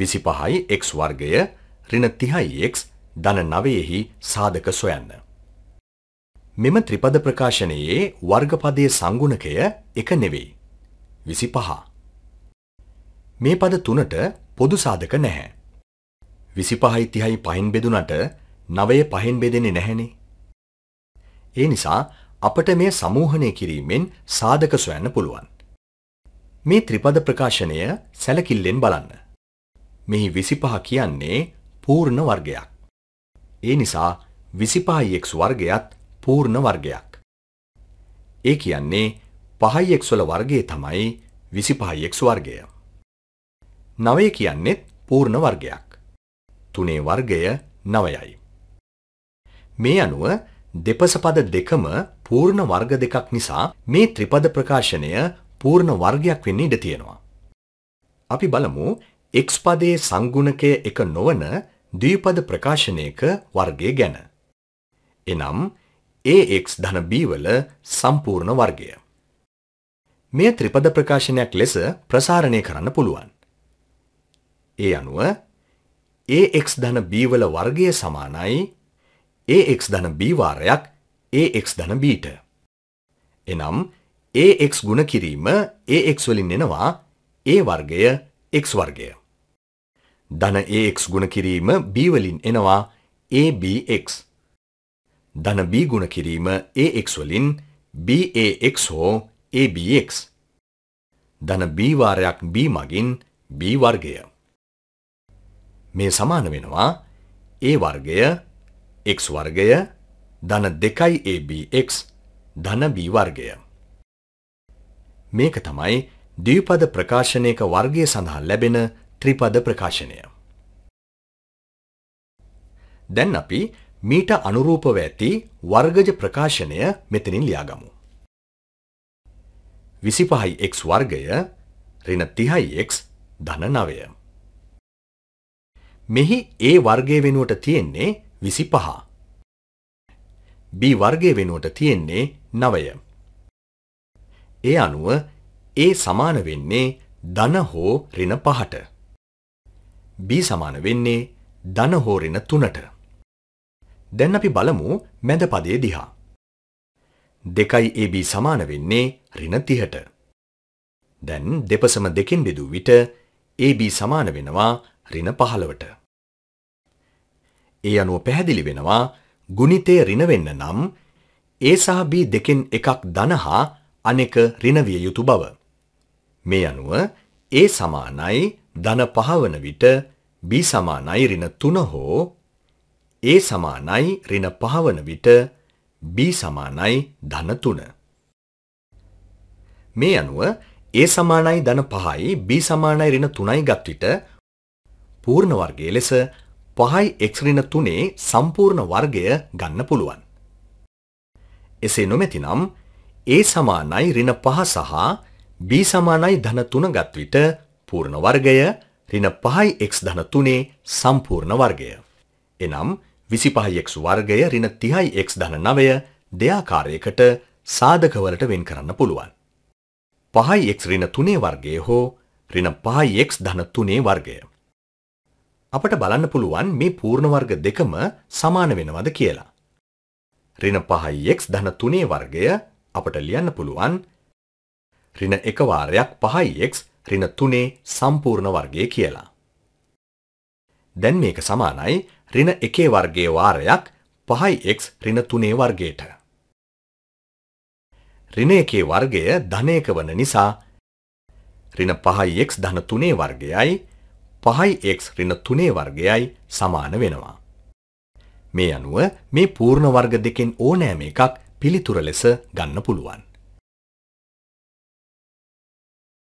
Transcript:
විසිපහයි එක් වර්ගය රින තිහයි එක් දන නවයෙහි සාධක සොයන්න. මෙම ත්‍රිපද ප්‍රකාශනයේ වර්ගපදයේ සංගුණකය එක නෙවෙයි. විසි පහ. මේ පද තුනට පොදු සාධක නැහැ. විසි පහයි තිහයි පහින් බෙදුනට නවය පහෙන් බෙදෙනෙ නැහැනේ. ඒ නිසා අපට මේ සමූහනය කිරීමෙන් සාධක සොයන්න පුළුවන්. මේ ත්‍රිපද ප්‍රකාශනය සැලකිල්ලෙන් බලන්න. මෙහි 25 කියන්නේ පූර්ණ වර්ගයක්. ඒ නිසා 25x වර්ගයත් පූර්ණ වර්ගයක්. ඒ කියන්නේ 5x වල වර්ගය තමයි 25x වර්ගය. 9 කියන්නේත් පූර්ණ වර්ගයක්. 3ේ වර්ගය 9යි. මේ අනුව දෙපස පද දෙකම පූර්ණ වර්ග දෙකක් නිසා මේ ත්‍රිපද ප්‍රකාශනය පූර්ණ වර්ගයක් වෙන්න ඉඩ තියෙනවා. අපි බලමු එක්ස් පදයේ සංගුණකය එක නොවන ද්විපද ප්‍රකාශනයක වර්ගය ගැන. එනම් AX ධන B වල සම්පූර්ණ වර්ගය. මෙය ත්‍රිපද ප්‍රකාශනයක් ලෙස ප්‍රසාරණය කරන්න පුළුවන්. ඒ අනුව AX ධන B වල වර්ගය සමානයි AX ධන B වාරයක් AX ධන B ට. එනම් AX ගුණ කිරීම AX වලින් එනවා A වර්ගය X වර්ගය. ධන AX ගුණ කිරීම B වලින් එනවා ABX. ධන B ගුණ කිරීම AX වලින් BAX හෝ ABX. ධන B වාරයක් B මගින් B වර්ගය. මේ සමාන වෙනවා A වර්ගය X වර්ගය ධන 2යි ABX ධන B වර්ගය. මේක තමයි ද්විපද ප්‍රකාශනයක වර්ගය සඳහා ලැබෙන ත්‍රිපද ප්‍රකාශනය. දැන් අපි මීට අනුරූපව ඇති වර්ගජ ප්‍රකාශනය මෙතනින් ලියාගමු. 25x වර්ගය ඍණ 30x ධන 9. මෙහි a වර්ගය වෙනුවට තියෙන්නේ 25. b වර්ගය වෙනුවට තියෙන්නේ 9. ඒ අනුව ඒ සමාන වෙන්නේ ධන හෝ ඍණ 5ට. B සමාන වෙන්නේ ධන හෝරෙන 3ට. දැන් අපි බලමු මැද පදයේ දිහා. 2යි AB සමාන වෙන්නේ ඍණ 30ට. දැන් දෙපසම දෙකෙන් බෙදූ විට AB සමාන වෙනවා ඍණ 15ට. ඒ අනුව පැහැදිලි වෙනවා ගුණිතය ඍණ වෙන්න නම් A සහ B දෙකෙන් එකක් ධන හා අනෙක ඍණ විය යුතු බව. මේ අනුව A සමානයි ධන 5 වන විට b සමානයි ඍණ 3 හෝ a සමානයි ඍණ 5 වන විට b සමානයි ධන 3. මේ අනුව a සමානයි ධන 5යි b සමානයි ඍණ 3යි ගත් විට පූර්ණ වර්ගයේ ලෙස 5යි x ඍණ 3 සම්පූර්ණ වර්ගය ගන්න පුළුවන්. එසේ නොමැතිනම් a සමානයි ඍණ 5 සහ b සමානයි ධන 3 ගත් විට පූර්ණ වර්ගය ඍණ 5x ධන 3 සම්පූර්ණ වර්ගය. එනම් 25x වර්ගය ඍණ 30x ධන 9 දෙආකාරයකට සාධකවලට වෙන් කරන්න පුළුවන්. 5x ඍණ 3 වර්ගය හෝ ඍණ 5x ධන 3 වර්ගය. අපට බලන්න පුළුවන් මේ පූර්ණ වර්ග දෙකම සමාන වෙනවද කියලා. ඍණ 5x ධන 3 වර්ගය අපට ලියන්න පුළුවන් ඍණ 1 වාරයක් 5x ඍණ 3 සම්පූර්ණ වර්ගය කියලා. දැන් මේක සමානයි ඍණ 1 වර්ගයේ වාරයක් 5x ඍණ 3 වර්ගයට. ඍණ 1 වර්ගය ධනයක වන නිසා ඍණ 5x ධන 3 වර්ගයයි 5x ඍණ 3 වර්ගයයි සමාන වෙනවා. මේ අනුව මේ පූර්ණ වර්ග දෙකෙන් ඕනෑම එකක් පිළිතුර ලෙස ගන්න පුළුවන්.